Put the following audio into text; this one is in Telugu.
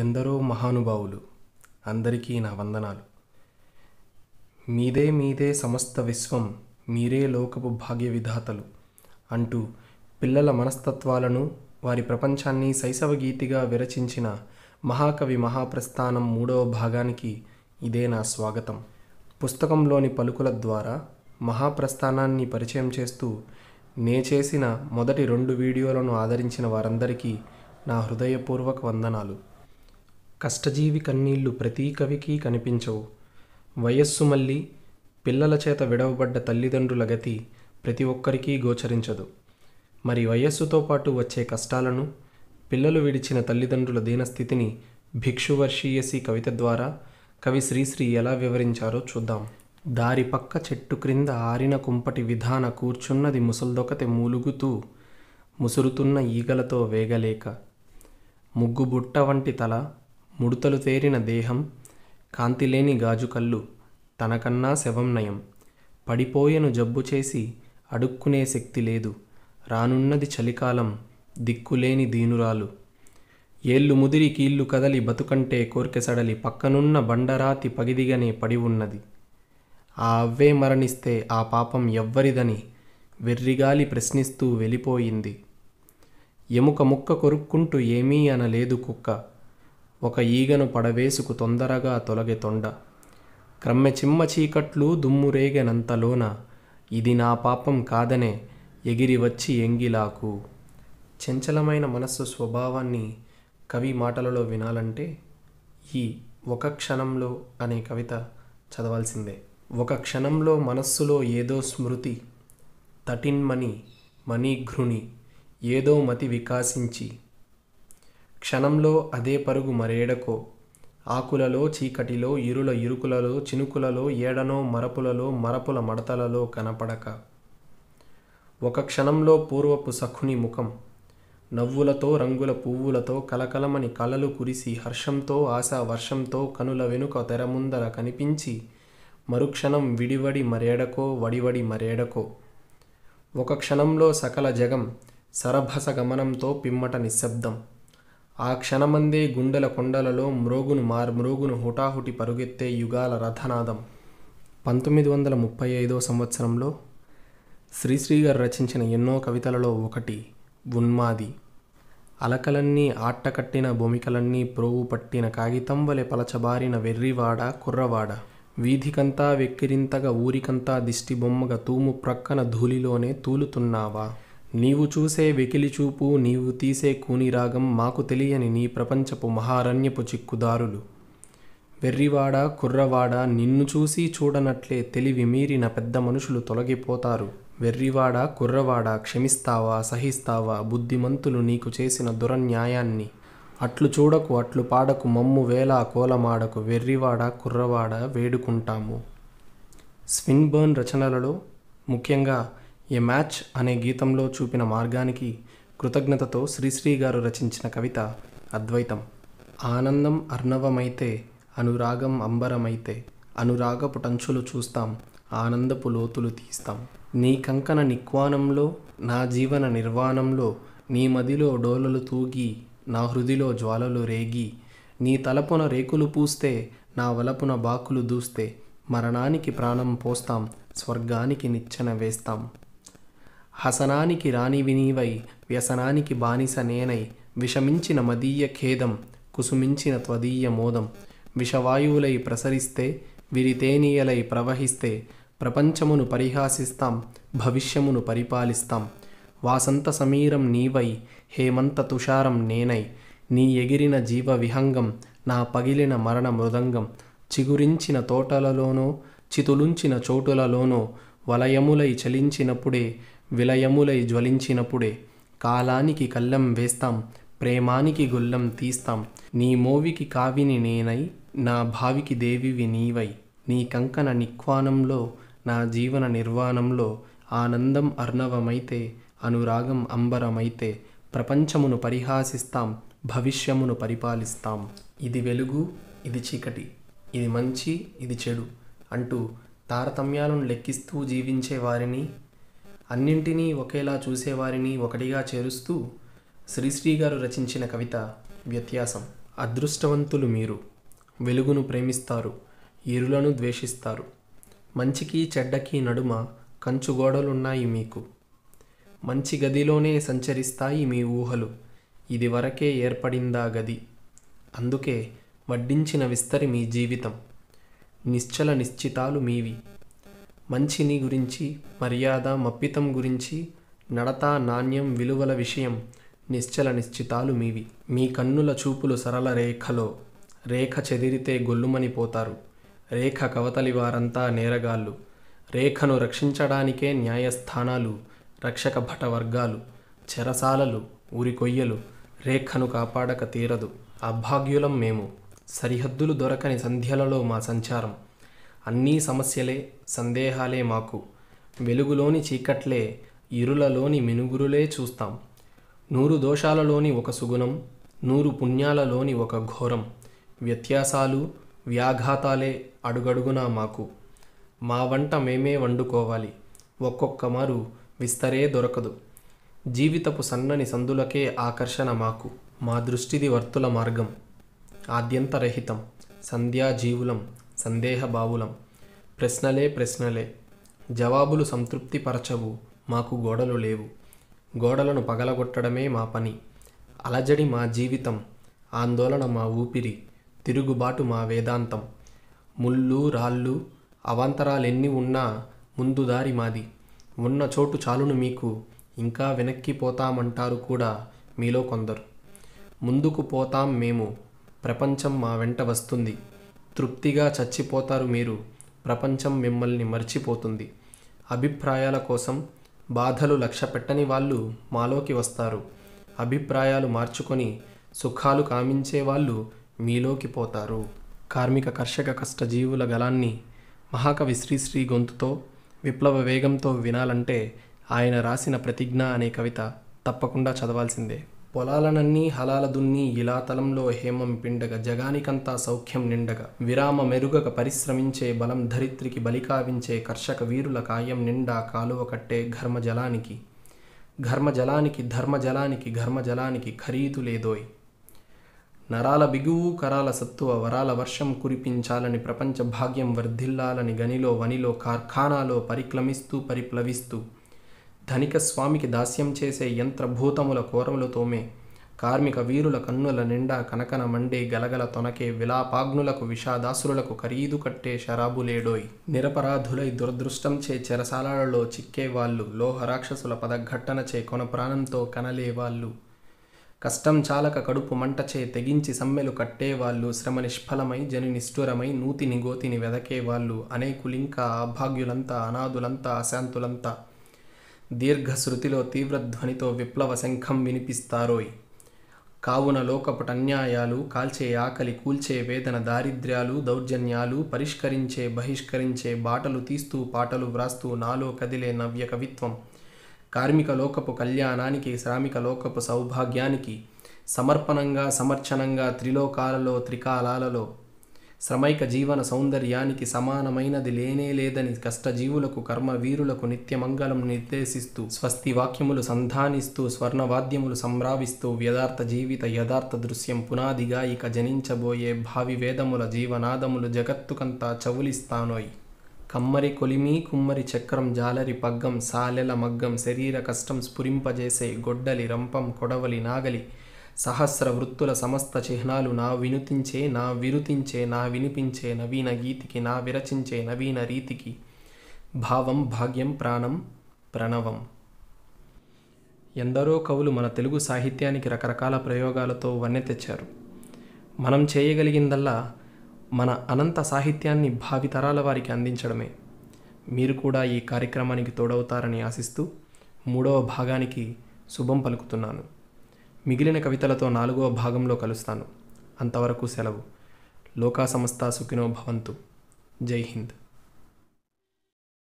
ఎందరో మహానుభావులు అందరికీ నా వందనాలు మీదే మీదే సమస్త విశ్వం మీరే లోకపు భాగ్య విధాతలు అంటూ పిల్లల మనస్తత్వాలను వారి ప్రపంచాన్ని శైశవ గీతిగా విరచించిన మహాకవి మహాప్రస్థానం మూడవ భాగానికి ఇదే నా స్వాగతం పుస్తకంలోని పలుకుల ద్వారా మహాప్రస్థానాన్ని పరిచయం చేస్తూ నే చేసిన మొదటి రెండు వీడియోలను ఆదరించిన వారందరికీ నా హృదయపూర్వక వందనాలు కష్టజీవి కన్నీళ్లు ప్రతి కవికి కనిపించవు వయస్సు మళ్ళీ పిల్లల చేత విడవబడ్డ తల్లిదండ్రుల గతి ప్రతి ఒక్కరికీ గోచరించదు మరి వయస్సుతో పాటు వచ్చే కష్టాలను పిల్లలు విడిచిన తల్లిదండ్రుల దీనస్థితిని భిక్షువర్షీయసి కవిత ద్వారా కవి శ్రీశ్రీ ఎలా వివరించారో చూద్దాం దారి పక్క చెట్టు క్రింద ఆరిన కుంపటి విధాన కూర్చున్నది ముసల్దొకతె మూలుగుతూ ముసురుతున్న ఈగలతో వేగలేక ముగ్గుబుట్ట వంటి తల ముడుతలు తేరిన దేహం కాంతిలేని గాజు కళ్ళు తనకన్నా శవం నయం పడిపోయెను జబ్బు చేసి అడుక్కునే శక్తి లేదు రానున్నది చలికాలం దిక్కులేని దీనురాలు ఏళ్ళు ముదిరి కీళ్ళు కదలి బతుకంటే కోర్కెసడలి పక్కనున్న బండరాతి పగిదిగనే పడి ఉన్నది ఆ అవ్వే మరణిస్తే ఆ పాపం ఎవ్వరిదని వెర్రిగాలి ప్రశ్నిస్తూ వెళ్ళిపోయింది ఎముక ముక్క కొరుక్కుంటూ ఏమీ అనలేదు కుక్క ఒక ఈగను పడవేసుకు తొందరగా తొలగె తొండ క్రమ్మె చిమ్మ చీకట్లు దుమ్మురేగనంతలోన ఇది నా పాపం కాదనే ఎగిరి వచ్చి ఎంగిలాకు చంచలమైన మనస్సు స్వభావాన్ని కవి మాటలలో వినాలంటే ఈ ఒక క్షణంలో అనే కవిత చదవాల్సిందే ఒక క్షణంలో మనస్సులో ఏదో స్మృతి తటిన్మణి మణిఘృణి ఏదో మతి వికాసించి క్షణంలో అదే పరుగు మరేడకో ఆకులలో చీకటిలో ఇరుల ఇరుకులలో చినుకులలో ఏడనో మరపులలో మరపుల మడతలలో కనపడక ఒక క్షణంలో పూర్వపు సఖుని ముఖం నవ్వులతో రంగుల పువ్వులతో కలకలమని కలలు కురిసి హర్షంతో ఆశా వర్షంతో కనుల వెనుక తెరముందర కనిపించి మరుక్షణం విడివడి మరేడకో వడివడి మరేడకో ఒక క్షణంలో సకల జగం సరభస గమనంతో పిమ్మట నిశ్శబ్దం ఆ క్షణమందే గుండెల కొండలలో మ్రోగును మార్ మ్రోగును హుటాహుటి పరుగెత్తే యుగాల రథనాదం పంతొమ్మిది వందల ముప్పై ఐదో సంవత్సరంలో శ్రీశ్రీ గారు రచించిన ఎన్నో కవితలలో ఒకటి ఉన్మాది అలకలన్నీ ఆట్టకట్టిన భూమికలన్నీ ప్రోవు పట్టిన కాగితం వలె పలచబారిన వెర్రివాడ కుర్రవాడ వీధికంతా వెక్కిరింతగా ఊరికంతా దిష్టిబొమ్మగా తూము ప్రక్కన ధూళిలోనే తూలుతున్నావా నీవు చూసే వెకిలిచూపు నీవు తీసే కూనిరాగం మాకు తెలియని నీ ప్రపంచపు మహారణ్యపు చిక్కుదారులు వెర్రివాడ కుర్రవాడ నిన్ను చూసి చూడనట్లే తెలివి మీరిన పెద్ద మనుషులు తొలగిపోతారు వెర్రివాడ కుర్రవాడ క్షమిస్తావా సహిస్తావా బుద్ధిమంతులు నీకు చేసిన దురన్యాయాన్ని అట్లు చూడకు అట్లు పాడకు మమ్ము వేళ కోలమాడకు వెర్రివాడ కుర్రవాడ వేడుకుంటాము స్విన్బర్న్ రచనలలో ముఖ్యంగా ఏ మ్యాచ్ అనే గీతంలో చూపిన మార్గానికి కృతజ్ఞతతో శ్రీశ్రీ గారు రచించిన కవిత అద్వైతం ఆనందం అర్ణవమైతే అనురాగం అంబరమైతే అనురాగపు టంచులు చూస్తాం ఆనందపు లోతులు తీస్తాం నీ కంకణ నిక్వానంలో నా జీవన నిర్వాణంలో నీ మదిలో డోలలు తూగి నా హృదిలో జ్వాలలు రేగి నీ తలపున రేకులు పూస్తే నా వలపున బాకులు దూస్తే మరణానికి ప్రాణం పోస్తాం స్వర్గానికి నిచ్చెన వేస్తాం హసనానికి రాణి వినీవై వ్యసనానికి బానిస నేనై విషమించిన మదీయ ఖేదం కుసుమించిన త్వదీయ మోదం విషవాయువులై ప్రసరిస్తే విరితేనీయలై ప్రవహిస్తే ప్రపంచమును పరిహాసిస్తాం భవిష్యమును పరిపాలిస్తాం వాసంత సమీరం నీవై హేమంత తుషారం నేనై నీ ఎగిరిన జీవ విహంగం నా పగిలిన మరణ మృదంగం చిగురించిన తోటలలోనో చితులుంచిన చోటులలోనో వలయములై చలించినప్పుడే విలయములై జ్వలించినప్పుడే కాలానికి కళ్ళం వేస్తాం ప్రేమానికి గుల్లం తీస్తాం నీ మోవికి కావిని నేనై నా భావికి దేవివి నీవై నీ కంకణ నిక్వానంలో నా జీవన నిర్వాణంలో ఆనందం అర్ణవమైతే అనురాగం అంబరమైతే ప్రపంచమును పరిహాసిస్తాం భవిష్యమును పరిపాలిస్తాం ఇది వెలుగు ఇది చీకటి ఇది మంచి ఇది చెడు అంటూ తారతమ్యాలను లెక్కిస్తూ జీవించే వారిని అన్నింటినీ ఒకేలా చూసేవారిని ఒకటిగా చేరుస్తూ శ్రీశ్రీ గారు రచించిన కవిత వ్యత్యాసం అదృష్టవంతులు మీరు వెలుగును ప్రేమిస్తారు ఇరులను ద్వేషిస్తారు మంచికి చెడ్డకి నడుమ కంచు మీకు మంచి గదిలోనే సంచరిస్తాయి మీ ఊహలు ఇది వరకే ఏర్పడిందా గది అందుకే వడ్డించిన విస్తరి మీ జీవితం నిశ్చల నిశ్చితాలు మీవి మంచిని గురించి మర్యాద మప్పితం గురించి నడత నాణ్యం విలువల విషయం నిశ్చల నిశ్చితాలు మీవి మీ కన్నుల చూపులు సరళ రేఖలో రేఖ చెదిరితే గొల్లుమని పోతారు రేఖ కవతలి వారంతా నేరగాళ్ళు రేఖను రక్షించడానికే న్యాయస్థానాలు రక్షక భట వర్గాలు చెరసాలలు ఊరికొయ్యలు రేఖను కాపాడక తీరదు అభాగ్యులం మేము సరిహద్దులు దొరకని సంధ్యలలో మా సంచారం అన్నీ సమస్యలే సందేహాలే మాకు వెలుగులోని చీకట్లే ఇరులలోని మినుగురులే చూస్తాం నూరు దోషాలలోని ఒక సుగుణం నూరు పుణ్యాలలోని ఒక ఘోరం వ్యత్యాసాలు వ్యాఘాతాలే అడుగడుగునా మాకు మా వంట మేమే వండుకోవాలి ఒక్కొక్క మారు విస్తరే దొరకదు జీవితపు సన్నని సందులకే ఆకర్షణ మాకు మా దృష్టిది వర్తుల మార్గం ఆద్యంతరహితం సంధ్యాజీవులం సందేహబావులం ప్రశ్నలే ప్రశ్నలే జవాబులు సంతృప్తిపరచవు మాకు గోడలు లేవు గోడలను పగలగొట్టడమే మా పని అలజడి మా జీవితం ఆందోళన మా ఊపిరి తిరుగుబాటు మా వేదాంతం ముళ్ళు రాళ్ళు అవాంతరాలెన్ని ఉన్నా ముందు దారి మాది ఉన్న చోటు చాలును మీకు ఇంకా వెనక్కి పోతామంటారు కూడా మీలో కొందరు ముందుకు పోతాం మేము ప్రపంచం మా వెంట వస్తుంది తృప్తిగా చచ్చిపోతారు మీరు ప్రపంచం మిమ్మల్ని మర్చిపోతుంది అభిప్రాయాల కోసం బాధలు లక్ష్య పెట్టని వాళ్ళు మాలోకి వస్తారు అభిప్రాయాలు మార్చుకొని సుఖాలు కామించే వాళ్ళు మీలోకి పోతారు కార్మిక కర్షక కష్టజీవుల గలాన్ని మహాకవి శ్రీశ్రీ గొంతుతో విప్లవ వేగంతో వినాలంటే ఆయన రాసిన ప్రతిజ్ఞ అనే కవిత తప్పకుండా చదవాల్సిందే పొలాలనన్నీ హలాల దున్ని ఇలా తలంలో హేమం పిండగ జగానికంతా సౌఖ్యం నిండగ విరామ మెరుగక పరిశ్రమించే బలం ధరిత్రికి బలికావించే కర్షక వీరుల కాయం నిండా కాలువ కట్టే ఘర్మ జలానికి ఘర్మ జలానికి ధర్మ జలానికి ఘర్మ జలానికి నరాల బిగువు కరాల సత్తువ వరాల వర్షం కురిపించాలని ప్రపంచ భాగ్యం వర్ధిల్లాలని గనిలో వనిలో కార్ఖానాలో పరిక్లమిస్తూ పరిప్లవిస్తూ ధనిక స్వామికి దాస్యం చేసే యంత్రభూతముల కోరములతోమే కార్మిక వీరుల కన్నుల నిండా కనకన మండే గలగల తొనకే విలాపాగ్నులకు విషాదాసురులకు ఖరీదు కట్టే శరాబులేడోయ్ నిరపరాధులై దురదృష్టంచే చెరసాలలో చిక్కేవాళ్ళు లోహ పదఘట్టన పదఘట్టనచే కొన ప్రాణంతో కనలేవాళ్ళు కష్టం చాలక కడుపు మంటచే తెగించి సమ్మెలు కట్టేవాళ్ళు శ్రమ నిష్ఫలమై జని నిష్ఠురమై నూతిని గోతిని వెదకేవాళ్ళు అనేకులింకా అభాగ్యులంతా అనాథులంతా అశాంతులంతా దీర్ఘశ్రుతిలో తీవ్రధ్వనితో విప్లవ శంఖం వినిపిస్తారోయ్ కావున లోకపుటన్యాయాలు కాల్చే ఆకలి కూల్చే వేదన దారిద్ర్యాలు దౌర్జన్యాలు పరిష్కరించే బహిష్కరించే బాటలు తీస్తూ పాటలు వ్రాస్తూ నాలో కదిలే నవ్య కవిత్వం కార్మిక లోకపు కళ్యాణానికి శ్రామిక లోకపు సౌభాగ్యానికి సమర్పణంగా సమర్చనంగా త్రిలోకాలలో త్రికాలాలలో శ్రమైక జీవన సౌందర్యానికి సమానమైనది లేనే లేదని కష్టజీవులకు కర్మ వీరులకు నిత్యమంగళం నిర్దేశిస్తూ స్వస్తి వాక్యములు సంధానిస్తూ స్వర్ణవాద్యములు సంభ్రావిస్తూ వ్యదార్థ జీవిత యథార్థ దృశ్యం పునాదిగా ఇక జనించబోయే భావి వేదముల జీవనాదములు జగత్తుకంతా చవులిస్తానోయ్ కమ్మరి కొలిమి కుమ్మరి చక్రం జాలరి పగ్గం సాలెల మగ్గం శరీర కష్టం స్ఫురింపజేసే గొడ్డలి రంపం కొడవలి నాగలి సహస్ర వృత్తుల సమస్త చిహ్నాలు నా వినుతించే నా విరుతించే నా వినిపించే నవీన గీతికి నా విరచించే నవీన రీతికి భావం భాగ్యం ప్రాణం ప్రణవం ఎందరో కవులు మన తెలుగు సాహిత్యానికి రకరకాల ప్రయోగాలతో వన్నె తెచ్చారు మనం చేయగలిగిందల్లా మన అనంత సాహిత్యాన్ని భావితరాల వారికి అందించడమే మీరు కూడా ఈ కార్యక్రమానికి తోడవుతారని ఆశిస్తూ మూడవ భాగానికి శుభం పలుకుతున్నాను మిగిలిన కవితలతో నాలుగవ భాగంలో కలుస్తాను అంతవరకు సెలవు లోకా సంస్థ సుఖినో భవంతు జై హింద్